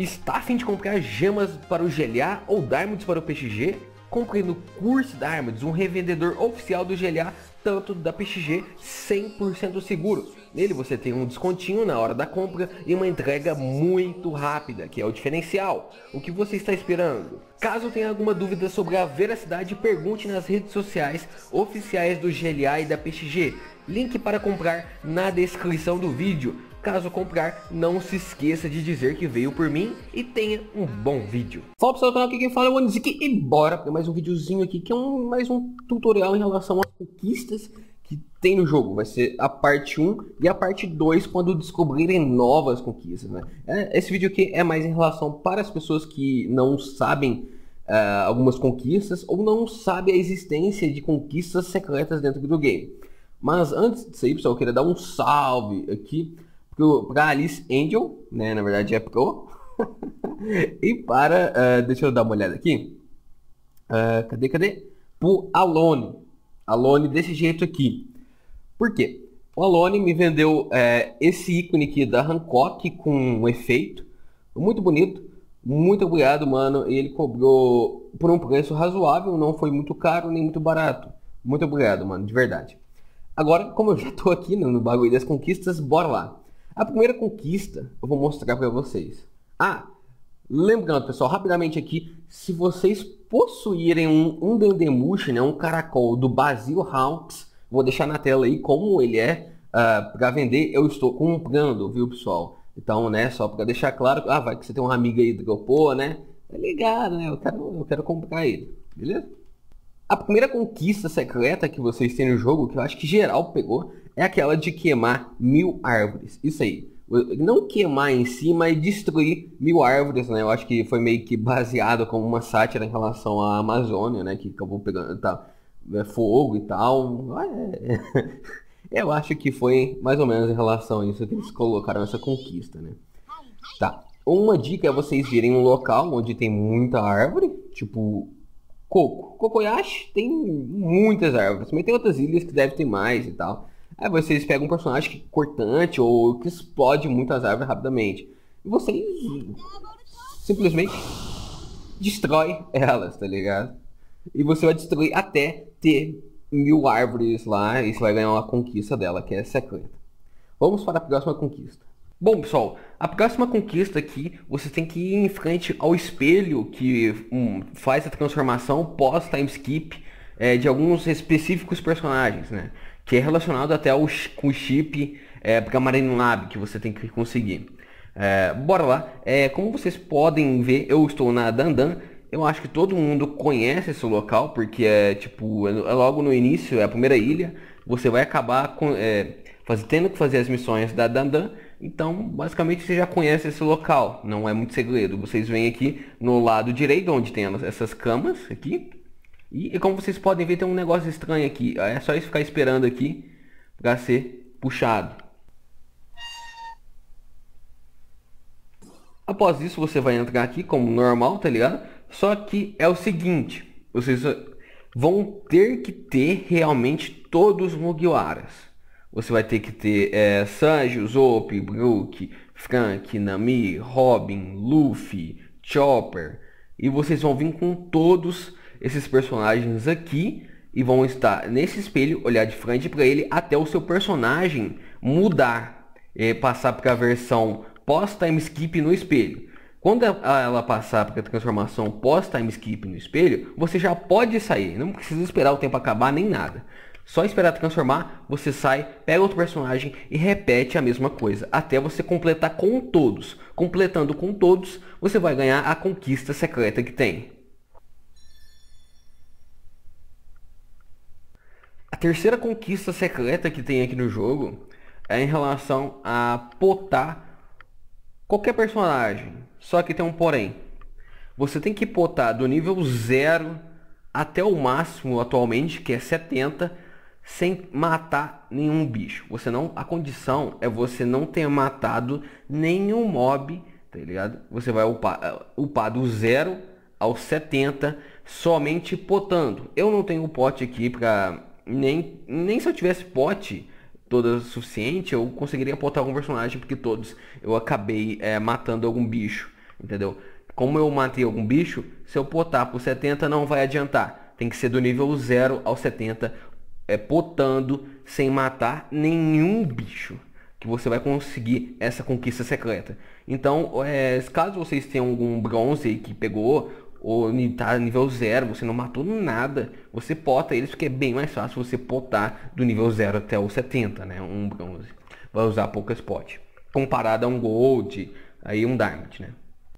Está a fim de comprar gemas para o GLA ou diamonds para o PXG? Compre no Curse Diamonds, um revendedor oficial do GLA, tanto da PXG, 100% seguro. Nele você tem um descontinho na hora da compra e uma entrega muito rápida, que é o diferencial. O que você está esperando? Caso tenha alguma dúvida sobre a veracidade, pergunte nas redes sociais oficiais do GLA e da PXG. Link para comprar na descrição do vídeo. Caso comprar, não se esqueça de dizer que veio por mim e tenha um bom vídeo. Fala pessoal do canal, aqui quem fala é o Onizik e bora para mais um videozinho aqui que é um, mais um tutorial em relação às conquistas que tem no jogo. Vai ser a parte 1 e a parte 2 quando descobrirem novas conquistas. Né? É, esse vídeo aqui é mais em relação para as pessoas que não sabem uh, algumas conquistas ou não sabem a existência de conquistas secretas dentro do game. Mas antes disso aí, pessoal, eu queria dar um salve aqui para Alice Angel, né? Na verdade é Pro. e para, uh, deixa eu dar uma olhada aqui. Uh, cadê, cadê? Pro Alone. Alone desse jeito aqui. Por quê? O Alone me vendeu é, esse ícone aqui da Hancock com um efeito. Muito bonito. Muito obrigado, mano. E ele cobrou por um preço razoável. Não foi muito caro nem muito barato. Muito obrigado, mano. De verdade. Agora, como eu já tô aqui no bagulho das conquistas, bora lá. A primeira conquista eu vou mostrar para vocês. Ah, lembrando pessoal, rapidamente aqui, se vocês possuírem um, um Dendemushi, né, um caracol do Basil Hawks, vou deixar na tela aí como ele é uh, ah, para vender, eu estou comprando, viu pessoal? Então, né, só para deixar claro, ah, vai que você tem uma amiga aí do Gopô, né? Tá ligado, né? Eu quero, eu quero comprar ele, beleza? A primeira conquista secreta que vocês têm no jogo, que eu acho que geral pegou, é aquela de queimar mil árvores. Isso aí. Não queimar em si, mas destruir mil árvores, né? Eu acho que foi meio que baseado como uma sátira em relação à Amazônia, né? Que acabou pegando tá, é, fogo e tal. É. Eu acho que foi mais ou menos em relação a isso que eles colocaram essa conquista, né? Tá. Uma dica é vocês virem um local onde tem muita árvore, tipo Coco. Cocoyashi tem muitas árvores, mas tem outras ilhas que devem ter mais e tal. Aí vocês pegam um personagem que é cortante ou que explode muitas árvores rapidamente. E vocês simplesmente destrói elas, tá ligado? E você vai destruir até ter mil árvores lá e você vai ganhar uma conquista dela, que é secreta. Vamos para a próxima conquista. Bom, pessoal, a próxima conquista aqui, você tem que ir em frente ao espelho que hum, faz a transformação pós-time skip é, de alguns específicos personagens, né? Que é relacionado até ao, com o chip é, Gamarino Lab que você tem que conseguir. É, bora lá. É, como vocês podem ver, eu estou na Dandan. Eu acho que todo mundo conhece esse local, porque é tipo, é, é logo no início, é a primeira ilha. Você vai acabar com, é, faz, tendo que fazer as missões da Dandan então, basicamente, você já conhece esse local, não é muito segredo. Vocês vêm aqui no lado direito, onde tem essas camas aqui. E, e como vocês podem ver, tem um negócio estranho aqui. É só isso ficar esperando aqui para ser puxado. Após isso, você vai entrar aqui como normal, tá ligado? Só que é o seguinte, vocês vão ter que ter realmente todos os Mugiwaras. Você vai ter que ter é, Sanji, Usopp, Brook, Frank, Nami, Robin, Luffy, Chopper. E vocês vão vir com todos esses personagens aqui e vão estar nesse espelho, olhar de frente para ele até o seu personagem mudar, e é, passar para a versão pós time skip no espelho. Quando ela passar para a transformação pós time skip no espelho, você já pode sair, não precisa esperar o tempo acabar nem nada. Só esperar transformar, você sai, pega outro personagem e repete a mesma coisa, até você completar com todos. Completando com todos, você vai ganhar a conquista secreta que tem. A terceira conquista secreta que tem aqui no jogo é em relação a potar qualquer personagem. Só que tem um porém. Você tem que potar do nível 0 até o máximo atualmente, que é 70, sem matar nenhum bicho. Você não, a condição é você não ter matado nenhum mob, tá ligado? Você vai upar, uh, upar do zero ao 70 somente potando. Eu não tenho pote aqui pra nem nem se eu tivesse pote toda suficiente, eu conseguiria potar algum personagem porque todos eu acabei é, matando algum bicho, entendeu? Como eu matei algum bicho, se eu potar pro 70 não vai adiantar. Tem que ser do nível 0 ao 70 é, potando sem matar nenhum bicho que você vai conseguir essa conquista secreta. Então, é, caso vocês tenham algum bronze que pegou, ou tá nível zero, você não matou nada, você pota eles, porque é bem mais fácil você potar do nível zero até o 70, né? Um bronze. Vai usar poucas potes. Comparado a um gold, aí um diamond, né?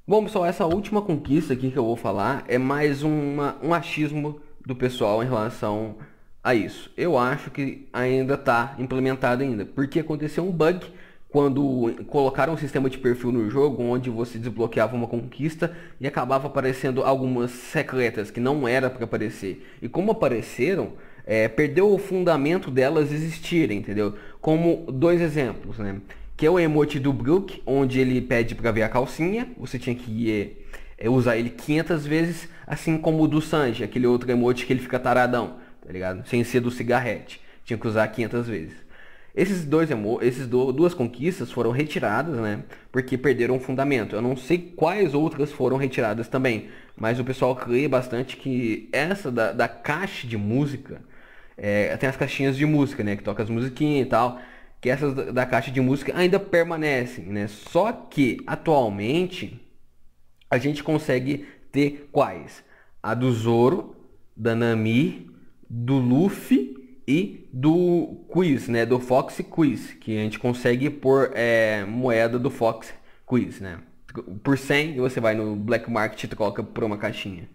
Bom, pessoal, essa última conquista aqui que eu vou falar é mais uma, um achismo do pessoal em relação a isso? Eu acho que ainda está implementado ainda, porque aconteceu um bug quando colocaram um sistema de perfil no jogo onde você desbloqueava uma conquista e acabava aparecendo algumas secretas que não era para aparecer. E como apareceram, é, perdeu o fundamento delas existirem, entendeu? Como dois exemplos, né? Que é o emote do Brook, onde ele pede para ver a calcinha, você tinha que é, usar ele 500 vezes, assim como o do Sanji, aquele outro emote que ele fica taradão tá ligado? Sem ser do cigarrete. Tinha que usar 500 vezes. Esses dois esses duas conquistas foram retiradas, né? Porque perderam o fundamento. Eu não sei quais outras foram retiradas também, mas o pessoal crê bastante que essa da, da caixa de música, é, tem as caixinhas de música, né? Que toca as musiquinhas e tal, que essas da, da caixa de música ainda permanecem, né? Só que atualmente a gente consegue ter quais? A do Zoro, da Nami, do Luffy e do Quiz, né? Do Fox Quiz, que a gente consegue por é, moeda do Fox Quiz, né? Por 100 você vai no Black Market e coloca por uma caixinha.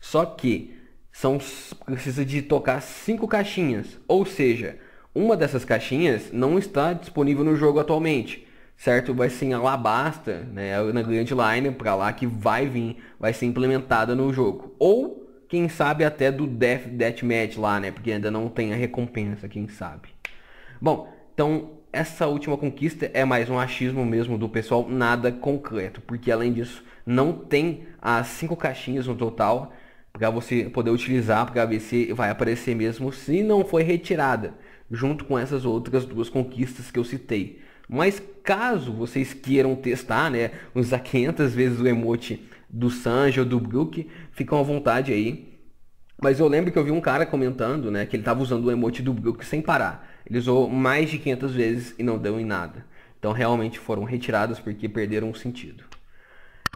Só que são precisa de tocar cinco caixinhas, ou seja, uma dessas caixinhas não está disponível no jogo atualmente, certo? Vai ser em Alabasta, né, é na Grand Line, para lá que vai vir, vai ser implementada no jogo. Ou quem sabe até do Death Deathmatch lá, né? Porque ainda não tem a recompensa, quem sabe. Bom, então essa última conquista é mais um achismo mesmo do pessoal, nada concreto, porque além disso não tem as cinco caixinhas no total para você poder utilizar para ver se vai aparecer mesmo se não foi retirada, junto com essas outras duas conquistas que eu citei. Mas caso vocês queiram testar, né, usar 500 vezes o emote do Sanji ou do Brook, ficam à vontade aí. Mas eu lembro que eu vi um cara comentando, né, que ele tava usando o emote do Brook sem parar. Ele usou mais de 500 vezes e não deu em nada. Então realmente foram retiradas porque perderam o sentido.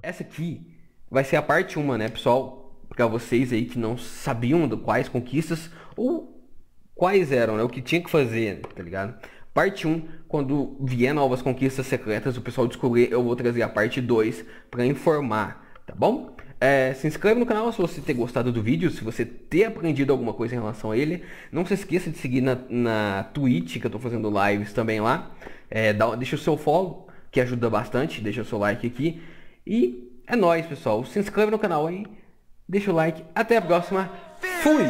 Essa aqui vai ser a parte 1, né, pessoal? Para vocês aí que não sabiam do quais conquistas ou quais eram, né, o que tinha que fazer, tá ligado? Parte 1, quando vier novas conquistas secretas, o pessoal descobrir, eu vou trazer a parte 2 para informar tá bom? É, se inscreve no canal se você ter gostado do vídeo, se você ter aprendido alguma coisa em relação a ele. Não se esqueça de seguir na, na Twitch, que eu estou fazendo lives também lá. É, dá, deixa o seu follow, que ajuda bastante. Deixa o seu like aqui. E é nóis, pessoal. Se inscreve no canal aí. Deixa o like. Até a próxima. Fui!